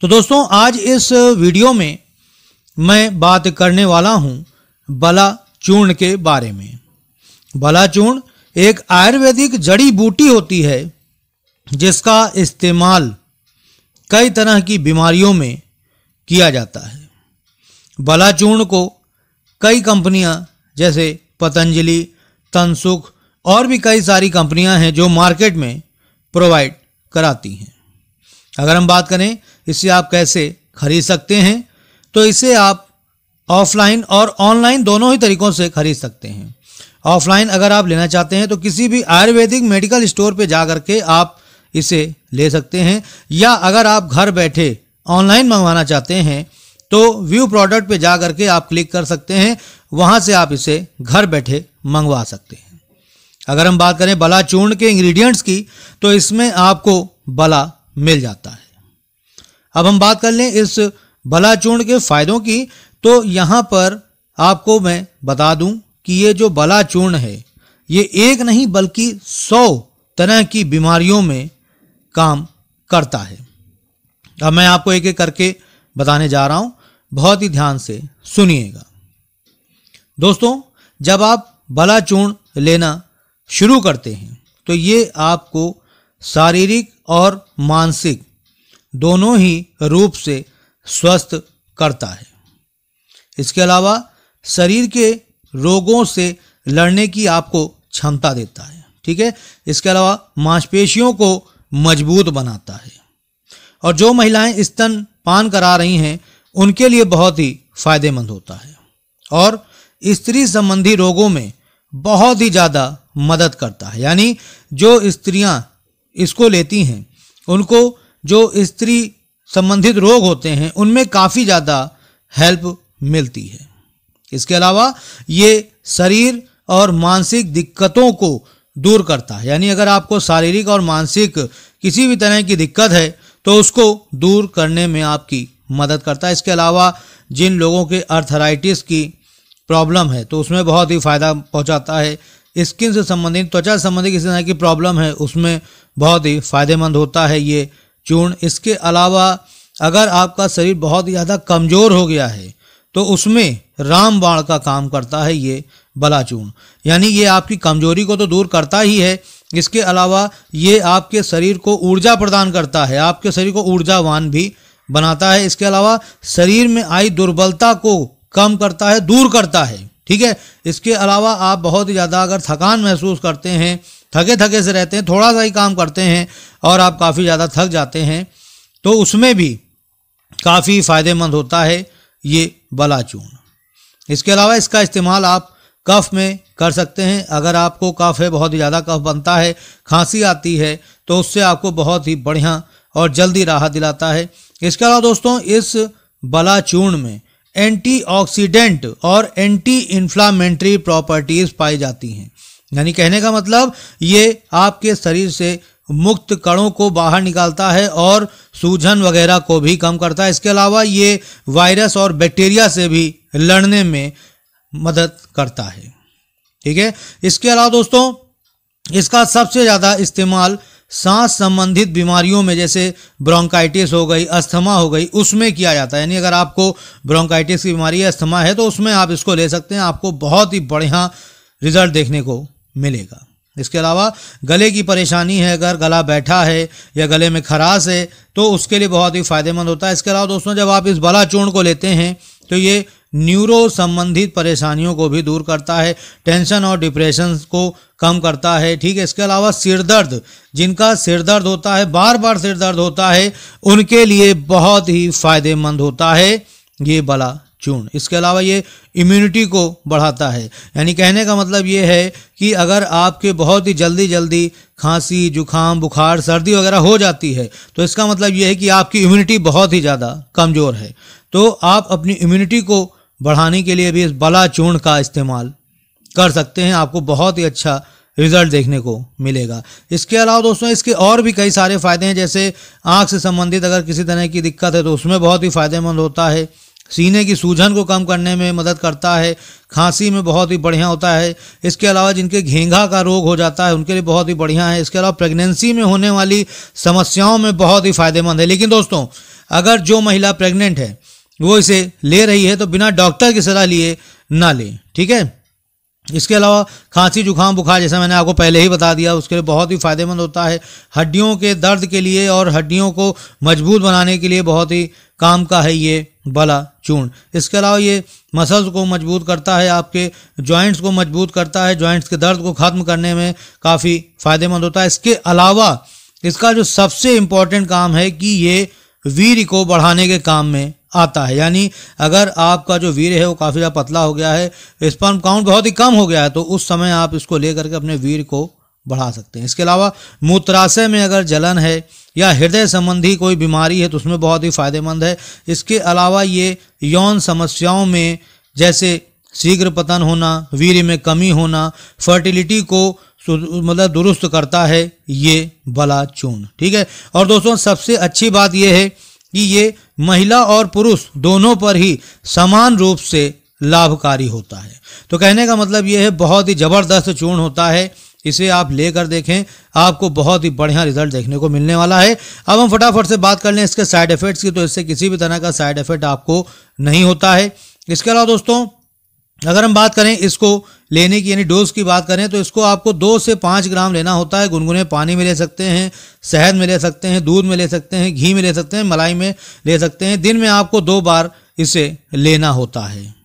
तो दोस्तों आज इस वीडियो में मैं बात करने वाला हूँ बला चूर्ण के बारे में बला चूर्ण एक आयुर्वेदिक जड़ी बूटी होती है जिसका इस्तेमाल कई तरह की बीमारियों में किया जाता है बला चूर्ण को कई कंपनियां जैसे पतंजलि तनसुख और भी कई सारी कंपनियां हैं जो मार्केट में प्रोवाइड कराती हैं अगर हम बात करें इसे आप कैसे खरीद सकते हैं तो इसे आप ऑफलाइन और ऑनलाइन दोनों ही तरीकों से खरीद सकते हैं ऑफलाइन अगर आप लेना चाहते हैं तो किसी भी आयुर्वेदिक मेडिकल स्टोर पर जा के आप इसे ले सकते हैं या अगर आप घर बैठे ऑनलाइन मंगवाना चाहते हैं तो व्यू प्रोडक्ट पे जा करके आप क्लिक कर सकते हैं वहाँ से आप इसे घर बैठे मंगवा सकते हैं अगर हम बात करें बला चूर्ण के इंग्रेडिएंट्स की तो इसमें आपको बला मिल जाता है अब हम बात कर लें इस बलाचूर्ण के फायदों की तो यहाँ पर आपको मैं बता दूं कि ये जो बलाचूर्ण है ये एक नहीं बल्कि सौ तरह की बीमारियों में काम करता है अब मैं आपको एक एक करके बताने जा रहा हूँ बहुत ही ध्यान से सुनिएगा दोस्तों जब आप बलाचूर्ण लेना शुरू करते हैं तो ये आपको शारीरिक और मानसिक दोनों ही रूप से स्वस्थ करता है इसके अलावा शरीर के रोगों से लड़ने की आपको क्षमता देता है ठीक है इसके अलावा मांसपेशियों को मजबूत बनाता है और जो महिलाएं स्तन पान करा रही हैं उनके लिए बहुत ही फायदेमंद होता है और स्त्री संबंधी रोगों में बहुत ही ज़्यादा मदद करता है यानी जो स्त्रियां इसको लेती हैं उनको जो स्त्री संबंधित रोग होते हैं उनमें काफ़ी ज़्यादा हेल्प मिलती है इसके अलावा ये शरीर और मानसिक दिक्कतों को दूर करता है यानी अगर आपको शारीरिक और मानसिक किसी भी तरह की दिक्कत है तो उसको दूर करने में आपकी मदद करता है इसके अलावा जिन लोगों के अर्थराइटिस की प्रॉब्लम है तो उसमें बहुत ही फ़ायदा पहुंचाता है स्किन से संबंधित त्वचा से संबंधित किसी तरह की प्रॉब्लम है उसमें बहुत ही फ़ायदेमंद होता है ये चूर्ण इसके अलावा अगर आपका शरीर बहुत ज़्यादा कमज़ोर हो गया है तो उसमें रामबाण का काम करता है ये बलाचूर्ण यानी ये आपकी कमजोरी को तो दूर करता ही है इसके अलावा ये आपके शरीर को ऊर्जा प्रदान करता है आपके शरीर को ऊर्जावान भी बनाता है इसके अलावा शरीर में आई दुर्बलता को कम करता है दूर करता है ठीक है इसके अलावा आप बहुत ज़्यादा अगर थकान महसूस करते हैं थके थके से रहते हैं थोड़ा सा ही काम करते हैं और आप काफ़ी ज़्यादा थक जाते हैं तो उसमें भी काफ़ी फ़ायदेमंद होता है ये बलाचून इसके अलावा इसका इस्तेमाल आप कफ़ में कर सकते हैं अगर आपको कफ़ है बहुत ही ज़्यादा कफ़ बनता है खांसी आती है तो उससे आपको बहुत ही बढ़िया और जल्दी राहत दिलाता है इसके अलावा दोस्तों इस बलाचूर्ण में एंटीऑक्सीडेंट और एंटी इन्फ्लामेंट्री प्रॉपर्टीज़ पाई जाती हैं यानी कहने का मतलब ये आपके शरीर से मुक्त कणों को बाहर निकालता है और सूजन वगैरह को भी कम करता है इसके अलावा ये वायरस और बैक्टीरिया से भी लड़ने में मदद करता है ठीक है इसके अलावा दोस्तों इसका सबसे ज़्यादा इस्तेमाल सांस संबंधित बीमारियों में जैसे ब्रोंकाइटिस हो गई अस्थमा हो गई उसमें किया जाता है यानी अगर आपको ब्रोंकाइटिस की बीमारी अस्थमा है तो उसमें आप इसको ले सकते हैं आपको बहुत ही बढ़िया रिजल्ट देखने को मिलेगा इसके अलावा गले की परेशानी है अगर गला बैठा है या गले में खराश है तो उसके लिए बहुत ही फायदेमंद होता है इसके अलावा दोस्तों जब आप इस बला चूर्ण को लेते हैं तो ये न्यूरो संबंधित परेशानियों को भी दूर करता है टेंशन और डिप्रेशन को कम करता है ठीक है इसके अलावा सिर दर्द जिनका सिर दर्द होता है बार बार सिर दर्द होता है उनके लिए बहुत ही फायदेमंद होता है ये बला चूर्ण इसके अलावा ये इम्यूनिटी को बढ़ाता है यानी कहने का मतलब ये है कि अगर आपके बहुत ही जल्दी जल्दी खांसी जुखाम बुखार सर्दी वगैरह हो जाती है तो इसका मतलब ये है कि आपकी इम्यूनिटी बहुत ही ज़्यादा कमज़ोर है तो आप अपनी इम्यूनिटी को बढ़ाने के लिए भी इस बला चूर्ण का इस्तेमाल कर सकते हैं आपको बहुत ही अच्छा रिजल्ट देखने को मिलेगा इसके अलावा दोस्तों इसके और भी कई सारे फ़ायदे हैं जैसे आँख से संबंधित अगर किसी तरह की दिक्कत है तो उसमें बहुत ही फ़ायदेमंद होता है सीने की सूजन को कम करने में मदद करता है खांसी में बहुत ही बढ़िया होता है इसके अलावा जिनके घेंघा का रोग हो जाता है उनके लिए बहुत ही बढ़िया है इसके अलावा प्रेगनेंसी में होने वाली समस्याओं में बहुत ही फायदेमंद है लेकिन दोस्तों अगर जो महिला प्रेग्नेंट है वो इसे ले रही है तो बिना डॉक्टर की सलाह लिए ना लें ठीक है इसके अलावा खांसी जुकाम बुखार जैसा मैंने आपको पहले ही बता दिया उसके लिए बहुत ही फायदेमंद होता है हड्डियों के दर्द के लिए और हड्डियों को मजबूत बनाने के लिए बहुत ही काम का है ये बला चूर्ण इसके अलावा ये मसल्स को मजबूत करता है आपके जॉइंट्स को मजबूत करता है जॉइंट्स के दर्द को ख़त्म करने में काफ़ी फ़ायदेमंद होता है इसके अलावा इसका जो सबसे इम्पॉर्टेंट काम है कि ये वीर को बढ़ाने के काम में आता है यानी अगर आपका जो वीर है वो काफ़ी ज़्यादा पतला हो गया है स्पर्म काउंट बहुत ही कम हो गया है तो उस समय आप इसको लेकर के अपने वीर को बढ़ा सकते हैं इसके अलावा मूत्राशय में अगर जलन है या हृदय संबंधी कोई बीमारी है तो उसमें बहुत ही फायदेमंद है इसके अलावा ये यौन समस्याओं में जैसे शीघ्र पतन होना वीर्य में कमी होना फर्टिलिटी को मतलब दुरुस्त करता है ये बला चूर्ण ठीक है और दोस्तों सबसे अच्छी बात यह है कि ये महिला और पुरुष दोनों पर ही समान रूप से लाभकारी होता है तो कहने का मतलब यह है बहुत ही ज़बरदस्त चूर्ण होता है इसे आप लेकर देखें आपको बहुत ही बढ़िया रिजल्ट देखने को मिलने वाला है अब हम फटाफट से बात कर लें इसके साइड इफेक्ट्स की तो इससे किसी भी तरह का साइड इफेक्ट आपको नहीं होता है इसके अलावा दोस्तों अगर हम बात करें इसको लेने की यानी डोज की बात करें तो इसको आपको दो से पाँच ग्राम लेना होता है गुनगुने पानी में ले सकते हैं शहद में ले सकते हैं दूध में ले सकते हैं घी में ले सकते हैं मलाई में ले सकते हैं दिन में आपको दो बार इसे लेना होता है